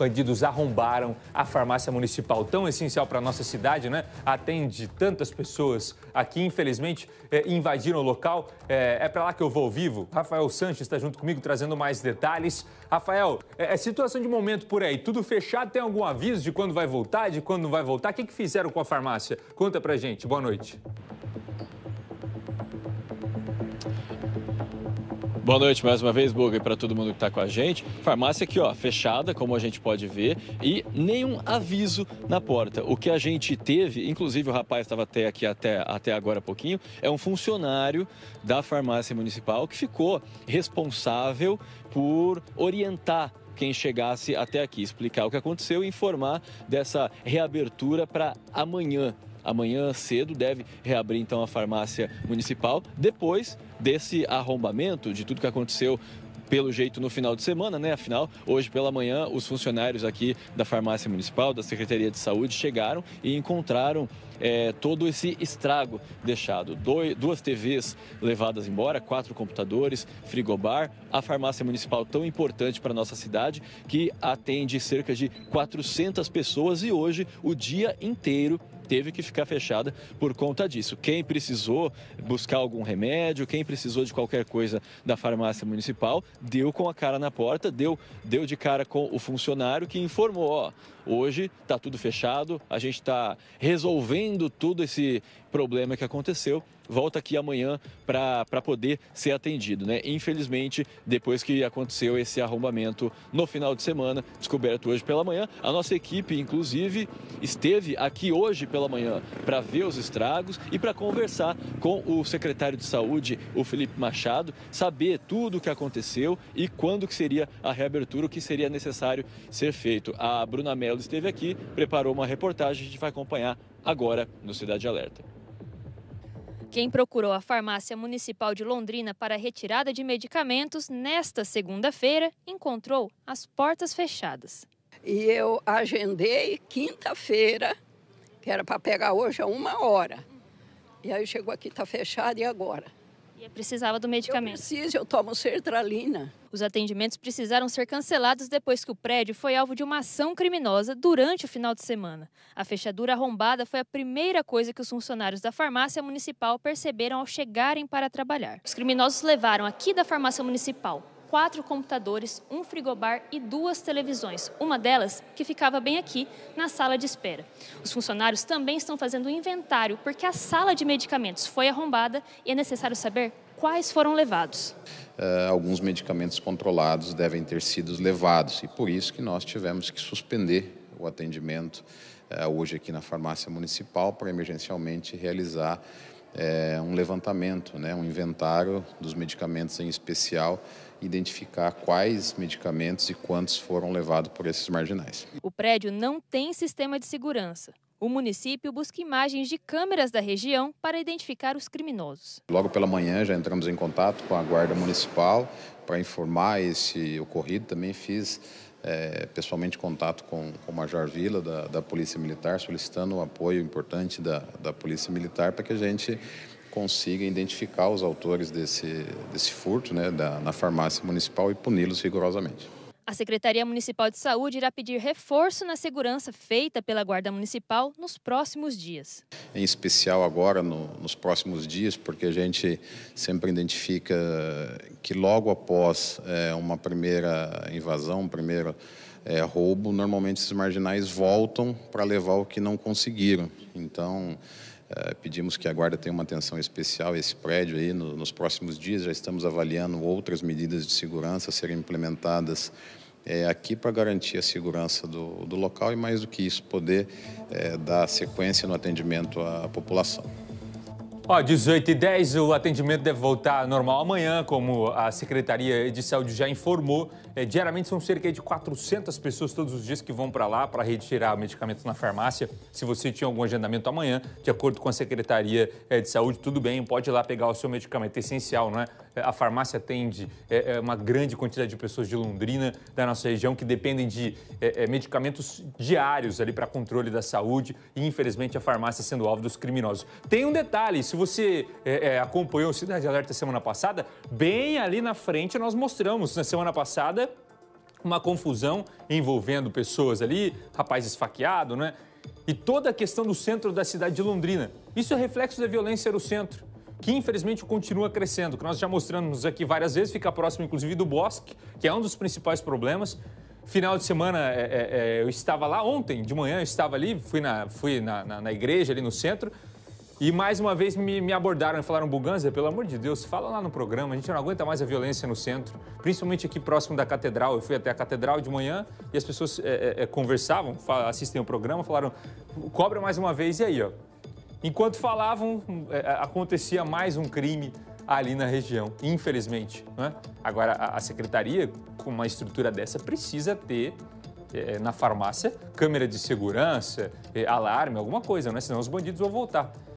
Bandidos arrombaram a farmácia municipal, tão essencial para a nossa cidade, né? Atende tantas pessoas aqui, infelizmente, é, invadiram o local. É, é para lá que eu vou vivo. Rafael Sanches está junto comigo trazendo mais detalhes. Rafael, é, é, situação de momento por aí. Tudo fechado? Tem algum aviso de quando vai voltar, de quando não vai voltar? O que, que fizeram com a farmácia? Conta pra gente. Boa noite. Boa noite mais uma vez, Buga, e para todo mundo que está com a gente. Farmácia aqui, ó, fechada, como a gente pode ver, e nenhum aviso na porta. O que a gente teve, inclusive o rapaz estava até aqui até, até agora há pouquinho, é um funcionário da farmácia municipal que ficou responsável por orientar quem chegasse até aqui, explicar o que aconteceu e informar dessa reabertura para amanhã, Amanhã cedo deve reabrir então a farmácia municipal depois desse arrombamento, de tudo que aconteceu pelo jeito no final de semana, né? Afinal, hoje pela manhã, os funcionários aqui da farmácia municipal, da Secretaria de Saúde chegaram e encontraram é, todo esse estrago deixado. Doi, duas TVs levadas embora, quatro computadores, frigobar, a farmácia municipal tão importante para nossa cidade que atende cerca de 400 pessoas e hoje o dia inteiro teve que ficar fechada por conta disso. Quem precisou buscar algum remédio, quem precisou de qualquer coisa da farmácia municipal, deu com a cara na porta, deu, deu de cara com o funcionário que informou, ó, Hoje está tudo fechado, a gente está resolvendo todo esse problema que aconteceu volta aqui amanhã para poder ser atendido. Né? Infelizmente, depois que aconteceu esse arrombamento no final de semana, descoberto hoje pela manhã, a nossa equipe, inclusive, esteve aqui hoje pela manhã para ver os estragos e para conversar com o secretário de Saúde, o Felipe Machado, saber tudo o que aconteceu e quando que seria a reabertura, o que seria necessário ser feito. A Bruna Mello esteve aqui, preparou uma reportagem, a gente vai acompanhar agora no Cidade Alerta. Quem procurou a Farmácia Municipal de Londrina para retirada de medicamentos nesta segunda-feira encontrou as portas fechadas. E eu agendei quinta-feira, que era para pegar hoje a uma hora. E aí chegou aqui, está fechado, e agora? E precisava do medicamento. Eu preciso, eu tomo sertralina. Os atendimentos precisaram ser cancelados depois que o prédio foi alvo de uma ação criminosa durante o final de semana. A fechadura arrombada foi a primeira coisa que os funcionários da farmácia municipal perceberam ao chegarem para trabalhar. Os criminosos levaram aqui da farmácia municipal quatro computadores, um frigobar e duas televisões, uma delas que ficava bem aqui, na sala de espera. Os funcionários também estão fazendo o inventário, porque a sala de medicamentos foi arrombada e é necessário saber quais foram levados. Uh, alguns medicamentos controlados devem ter sido levados e por isso que nós tivemos que suspender o atendimento uh, hoje aqui na farmácia municipal para emergencialmente realizar é, um levantamento, né, um inventário dos medicamentos em especial, identificar quais medicamentos e quantos foram levados por esses marginais. O prédio não tem sistema de segurança. O município busca imagens de câmeras da região para identificar os criminosos. Logo pela manhã já entramos em contato com a Guarda Municipal para informar esse ocorrido. Também fiz é, pessoalmente contato com, com, o Major Vila da, da Polícia Militar, solicitando o apoio importante da, da Polícia Militar para que a gente consiga identificar os autores desse, desse furto né, da, na farmácia municipal e puni-los rigorosamente. A Secretaria Municipal de Saúde irá pedir reforço na segurança feita pela Guarda Municipal nos próximos dias. Em especial agora, no, nos próximos dias, porque a gente sempre identifica que logo após é, uma primeira invasão, um primeiro é, roubo, normalmente esses marginais voltam para levar o que não conseguiram. Então, eh, pedimos que a guarda tenha uma atenção especial a esse prédio aí no, nos próximos dias. Já estamos avaliando outras medidas de segurança a serem implementadas é, aqui para garantir a segurança do, do, local e, mais do que isso, poder é, dar sequência no atendimento à população. Ó, 18 e 10, o atendimento deve voltar normal amanhã, como a Secretaria de Saúde já informou. É, diariamente são cerca de 400 pessoas todos os dias que vão para lá para retirar medicamentos na farmácia. Se você tinha algum agendamento amanhã, de acordo com a Secretaria é, de Saúde, tudo bem, pode ir lá pegar o seu medicamento é essencial, não é? é a farmácia atende é, é, uma grande quantidade de pessoas de Londrina, da nossa região, que dependem de medicamentos diários ali para controle da saúde e, infelizmente, a farmácia sendo alvo dos criminosos. Tem um detalhe, se você é, é, acompanhou o Cidade Alerta semana passada, bem ali na frente nós mostramos na né, semana passada uma confusão envolvendo pessoas ali, rapaz esfaqueado, né? E toda a questão do centro da cidade de Londrina. Isso é reflexo da violência no centro, que infelizmente continua crescendo, que nós já mostramos aqui várias vezes, fica próximo inclusive do bosque, que é um dos principais problemas. Final de semana é, é, é eu estava lá ontem, de manhã eu estava ali, fui na, fui na, na, na igreja ali no centro e mais uma vez me, me abordaram e falaram, Buganza, pelo amor de Deus, fala lá no programa, a gente não aguenta mais a violência no centro, principalmente aqui próximo da catedral. Eu fui até a catedral de manhã e as pessoas é, é, conversavam, assistem o programa, falaram, cobra mais uma vez e aí, ó. Enquanto falavam, é, acontecia mais um crime ali na região, infelizmente. Né? Agora, a, a secretaria, com uma estrutura dessa, precisa ter na farmácia câmera de segurança, alarme, alguma coisa, né? Senão os bandidos vão voltar.